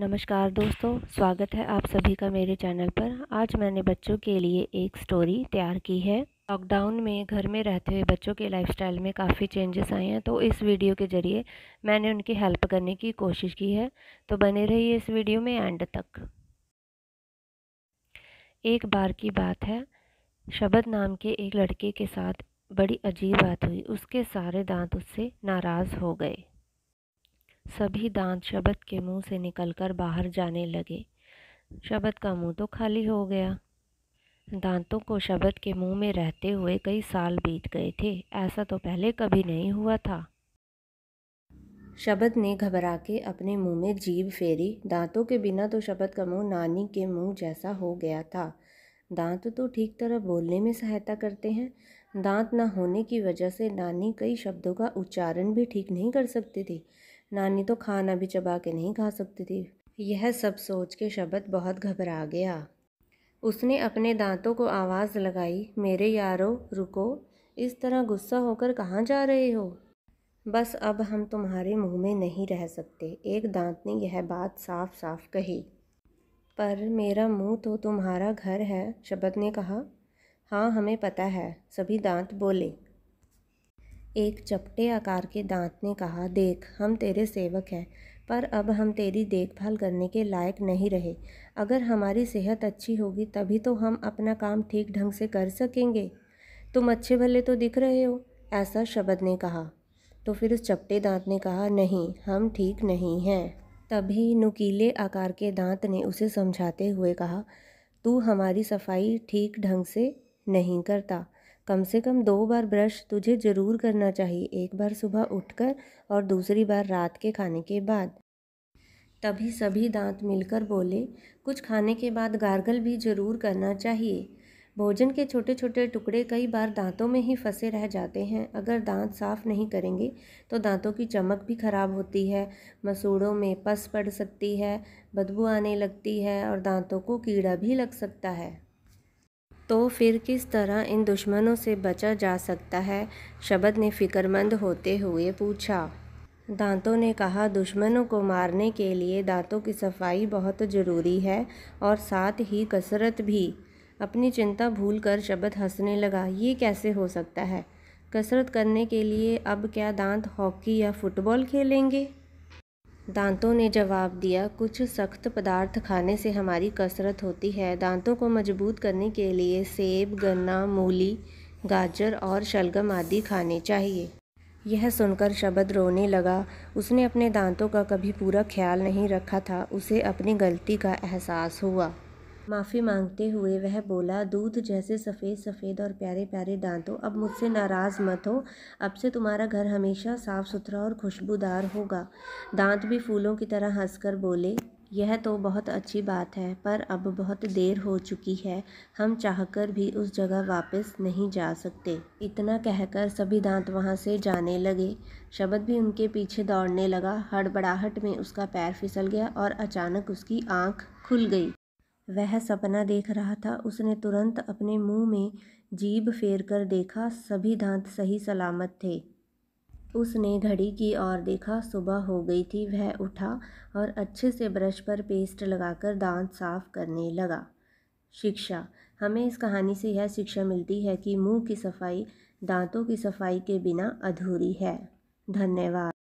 नमस्कार दोस्तों स्वागत है आप सभी का मेरे चैनल पर आज मैंने बच्चों के लिए एक स्टोरी तैयार की है लॉकडाउन में घर में रहते हुए बच्चों के लाइफस्टाइल में काफ़ी चेंजेस आए हैं तो इस वीडियो के ज़रिए मैंने उनकी हेल्प करने की कोशिश की है तो बने रहिए इस वीडियो में एंड तक एक बार की बात है शबद नाम के एक लड़के के साथ बड़ी अजीब बात हुई उसके सारे दांत उससे नाराज़ हो गए सभी दांत शबद के मुंह से निकलकर बाहर जाने लगे शबद का मुंह तो खाली हो गया दांतों को शबद के मुंह में रहते हुए कई साल बीत गए थे ऐसा तो पहले कभी नहीं हुआ था शबद ने घबरा के अपने मुंह में जीभ फेरी दांतों के बिना तो शबद का मुंह नानी के मुंह जैसा हो गया था दांत तो ठीक तरह बोलने में सहायता करते हैं दांत ना होने की वजह से नानी कई शब्दों का उच्चारण भी ठीक नहीं कर सकती थी नानी तो खाना भी चबा के नहीं खा सकती थी यह सब सोच के शबद बहुत घबरा गया उसने अपने दांतों को आवाज़ लगाई मेरे यारो रुको इस तरह गुस्सा होकर कहाँ जा रहे हो बस अब हम तुम्हारे मुंह में नहीं रह सकते एक दांत ने यह बात साफ साफ कही पर मेरा मुंह तो तुम्हारा घर है शबद ने कहा हाँ हमें पता है सभी दांत बोले एक चपटे आकार के दांत ने कहा देख हम तेरे सेवक हैं पर अब हम तेरी देखभाल करने के लायक नहीं रहे अगर हमारी सेहत अच्छी होगी तभी तो हम अपना काम ठीक ढंग से कर सकेंगे तुम अच्छे भले तो दिख रहे हो ऐसा शब्द ने कहा तो फिर उस चपटे दांत ने कहा नहीं हम ठीक नहीं हैं तभी नुकीले आकार के दांत ने उसे समझाते हुए कहा तू हमारी सफाई ठीक ढंग से नहीं करता कम से कम दो बार ब्रश तुझे ज़रूर करना चाहिए एक बार सुबह उठकर और दूसरी बार रात के खाने के बाद तभी सभी दांत मिलकर बोले कुछ खाने के बाद गार्गल भी ज़रूर करना चाहिए भोजन के छोटे छोटे टुकड़े कई बार दांतों में ही फंसे रह जाते हैं अगर दांत साफ नहीं करेंगे तो दांतों की चमक भी खराब होती है मसूड़ों में पस पड़ सकती है बदबू आने लगती है और दांतों को कीड़ा भी लग सकता है तो फिर किस तरह इन दुश्मनों से बचा जा सकता है शबद ने फ़िक्रमंद होते हुए पूछा दांतों ने कहा दुश्मनों को मारने के लिए दांतों की सफाई बहुत ज़रूरी है और साथ ही कसरत भी अपनी चिंता भूल कर शबद हंसने लगा ये कैसे हो सकता है कसरत करने के लिए अब क्या दांत हॉकी या फुटबॉल खेलेंगे दांतों ने जवाब दिया कुछ सख्त पदार्थ खाने से हमारी कसरत होती है दांतों को मजबूत करने के लिए सेब गन्ना मूली गाजर और शलगम आदि खाने चाहिए यह सुनकर शबद रोने लगा उसने अपने दांतों का कभी पूरा ख्याल नहीं रखा था उसे अपनी गलती का एहसास हुआ माफ़ी मांगते हुए वह बोला दूध जैसे सफ़ेद सफ़ेद और प्यारे प्यारे दांतों अब मुझसे नाराज़ मत हो अब से तुम्हारा घर हमेशा साफ़ सुथरा और खुशबूदार होगा दांत भी फूलों की तरह हंसकर बोले यह तो बहुत अच्छी बात है पर अब बहुत देर हो चुकी है हम चाहकर भी उस जगह वापस नहीं जा सकते इतना कहकर सभी दांत वहाँ से जाने लगे शबद भी उनके पीछे दौड़ने लगा हड़बड़ाहट में उसका पैर फिसल गया और अचानक उसकी आंख खुल गई वह सपना देख रहा था उसने तुरंत अपने मुंह में जीब फेर कर देखा सभी दांत सही सलामत थे उसने घड़ी की ओर देखा सुबह हो गई थी वह उठा और अच्छे से ब्रश पर पेस्ट लगाकर दांत साफ करने लगा शिक्षा हमें इस कहानी से यह शिक्षा मिलती है कि मुंह की सफाई दांतों की सफाई के बिना अधूरी है धन्यवाद